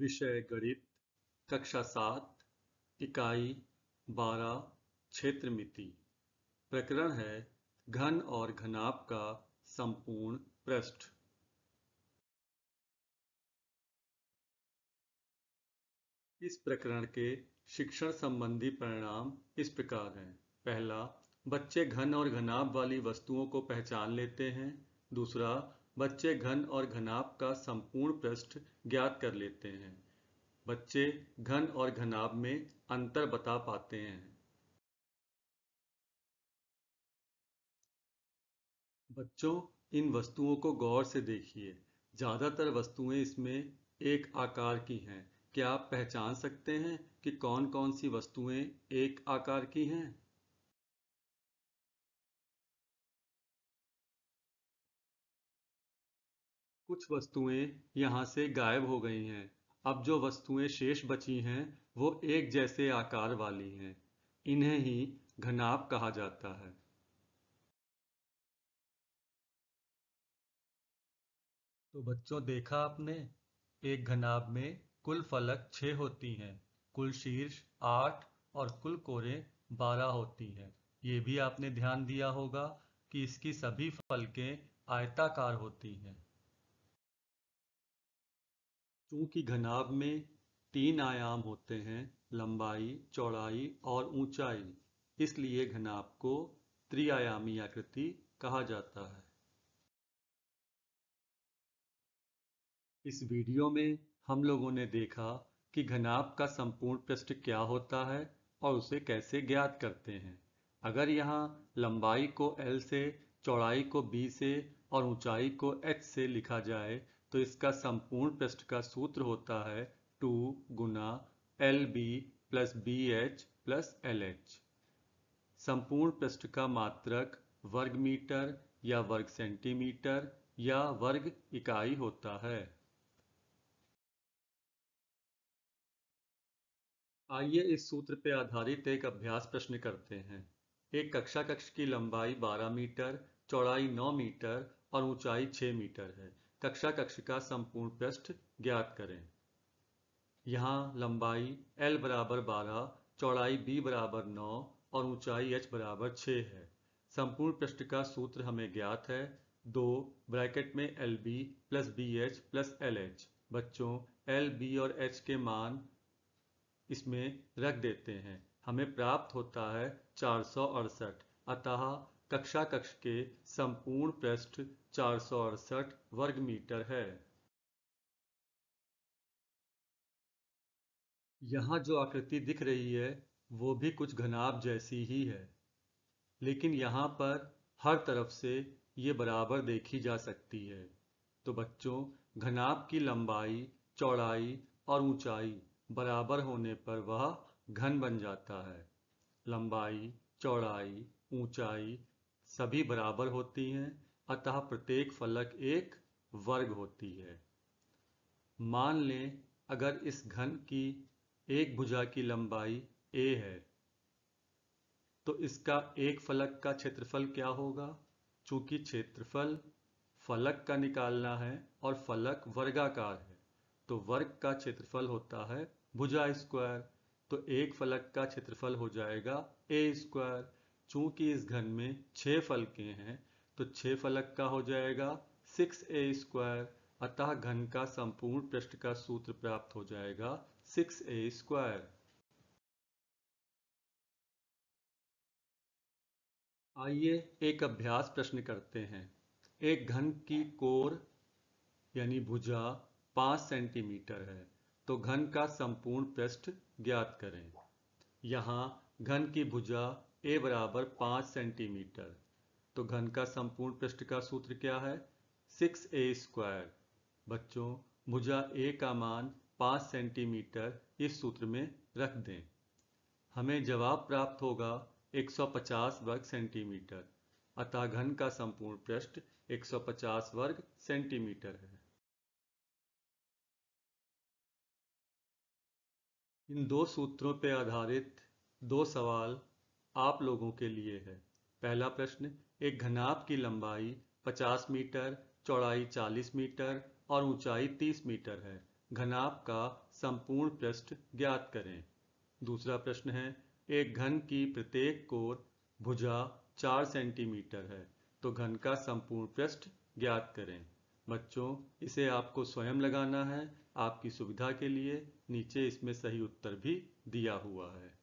विषय गणित कक्षा सात इकाई बारह क्षेत्र मिति प्रकरण है घन और घनाप का संपूर्ण पृष्ठ इस प्रकरण के शिक्षण संबंधी परिणाम इस प्रकार हैं पहला बच्चे घन और घनाप वाली वस्तुओं को पहचान लेते हैं दूसरा बच्चे घन और घनाभ का संपूर्ण पृष्ठ ज्ञात कर लेते हैं बच्चे घन और घनाभ में अंतर बता पाते हैं बच्चों इन वस्तुओं को गौर से देखिए ज्यादातर वस्तुएं इसमें एक आकार की हैं क्या आप पहचान सकते हैं कि कौन कौन सी वस्तुएं एक आकार की हैं कुछ वस्तुएं यहां से गायब हो गई हैं अब जो वस्तुएं शेष बची हैं वो एक जैसे आकार वाली हैं इन्हें ही घनाप कहा जाता है तो बच्चों देखा आपने एक घनाभ में कुल फलक छ होती हैं कुल शीर्ष आठ और कुल कोरे बारह होती हैं ये भी आपने ध्यान दिया होगा कि इसकी सभी फलकें आयताकार होती हैं चूंकि घनाभ में तीन आयाम होते हैं लंबाई चौड़ाई और ऊंचाई इसलिए घनाभ को त्रिआयामी आकृति कहा जाता है इस वीडियो में हम लोगों ने देखा कि घनाभ का संपूर्ण पृष्ठ क्या होता है और उसे कैसे ज्ञात करते हैं अगर यहाँ लंबाई को L से चौड़ाई को B से और ऊंचाई को H से लिखा जाए तो इसका संपूर्ण पृष्ठ का सूत्र होता है टू गुना L B plus B H plus L H संपूर्ण पृष्ठ का मात्रक वर्ग मीटर या वर्ग सेंटीमीटर या वर्ग इकाई होता है आइए इस सूत्र पर आधारित एक अभ्यास प्रश्न करते हैं एक कक्षा कक्ष की लंबाई 12 मीटर चौड़ाई 9 मीटर और ऊंचाई 6 मीटर है कक्षा कक्ष का संपूर्ण पृष्ठ ज्ञात करें यहाँ लंबाई L बराबर बारह चौड़ाई B बराबर नौ और ऊंचाई h बराबर छः है संपूर्ण पृष्ठ का सूत्र हमें ज्ञात है दो ब्रैकेट में L B plus B H plus L H बच्चों एल बी और एच के मान इसमें रख देते हैं हमें प्राप्त होता है चार अतः कक्षा कक्ष के संपूर्ण पृष्ठ चार सौ अड़सठ वर्ग मीटर है यहाँ जो आकृति दिख रही है वो भी कुछ घनाब जैसी ही है लेकिन यहाँ पर हर तरफ से ये बराबर देखी जा सकती है तो बच्चों घनाब की लंबाई चौड़ाई और ऊंचाई बराबर होने पर वह घन बन जाता है लंबाई चौड़ाई ऊंचाई सभी बराबर होती हैं अतः प्रत्येक फलक एक वर्ग होती है मान लें अगर इस घन की एक भुजा की लंबाई ए है तो इसका एक फलक का क्षेत्रफल क्या होगा चूंकि क्षेत्रफल फलक का निकालना है और फलक वर्गाकार है तो वर्ग का क्षेत्रफल होता है भुजा स्क्वायर तो एक फलक का क्षेत्रफल हो जाएगा ए स्क्वायर चूंकि इस घन में छह फलके हैं तो छह फलक का हो जाएगा सिक्स ए स्क्वायर अतः घन का संपूर्ण पृष्ठ का सूत्र प्राप्त हो जाएगा सिक्स ए स्क्वायर आइए एक अभ्यास प्रश्न करते हैं एक घन की कोर यानी भुजा पांच सेंटीमीटर है तो घन का संपूर्ण पृष्ठ ज्ञात करें यहां घन की भुजा ए बराबर पांच सेंटीमीटर तो घन का संपूर्ण पृष्ठ का सूत्र क्या है सिक्स ए स्क्वायर बच्चों भुजा ए का मान पाँच सेंटीमीटर इस सूत्र में रख दें हमें जवाब प्राप्त होगा 150 वर्ग सेंटीमीटर अतः घन का संपूर्ण पृष्ठ 150 वर्ग सेंटीमीटर है इन दो सूत्रों पर आधारित दो सवाल आप लोगों के लिए है पहला प्रश्न एक घनाभ की लंबाई 50 मीटर चौड़ाई 40 मीटर और ऊंचाई 30 मीटर है घनाभ का संपूर्ण पृष्ठ ज्ञात करें दूसरा प्रश्न है एक घन की प्रत्येक कोर भुजा 4 सेंटीमीटर है तो घन का संपूर्ण पृष्ठ ज्ञात करें बच्चों इसे आपको स्वयं लगाना है आपकी सुविधा के लिए नीचे इसमें सही उत्तर भी दिया हुआ है